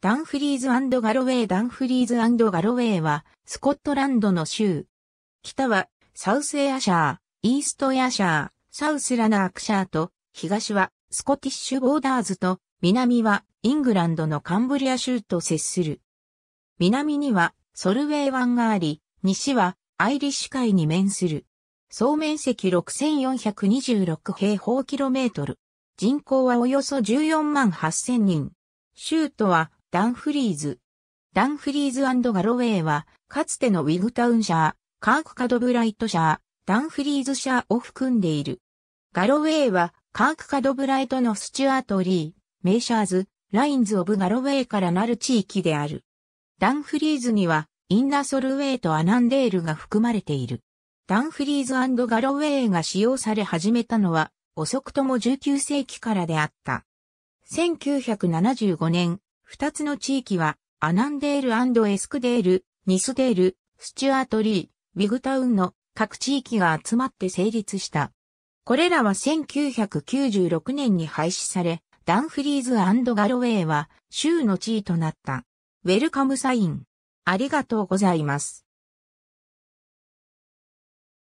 ダンフリーズガロウェイダンフリーズガロウェイは、スコットランドの州。北は、サウスエアシャー、イーストエアシャー、サウスラナークシャーと、東は、スコティッシュボーダーズと、南は、イングランドのカンブリア州と接する。南には、ソルウェイ湾があり、西は、アイリッシュ海に面する。総面積6426平方キロメートル。人口はおよそ14万8000人。州都は、ダンフリーズ。ダンフリーズガロウェイは、かつてのウィグタウンシャー、カークカドブライトシャー、ダンフリーズシャーを含んでいる。ガロウェイは、カークカドブライトのスチュアート・リー、メイシャーズ、ラインズ・オブ・ガロウェイからなる地域である。ダンフリーズには、インナーソルウェイとアナンデールが含まれている。ダンフリーズガロウェイが使用され始めたのは、遅くとも19世紀からであった。1975年、二つの地域は、アナンデールエスクデール、ニスデール、スチュアートリー、ビグタウンの各地域が集まって成立した。これらは1996年に廃止され、ダンフリーズガロウェイは州の地位となった。ウェルカムサイン。ありがとうございます。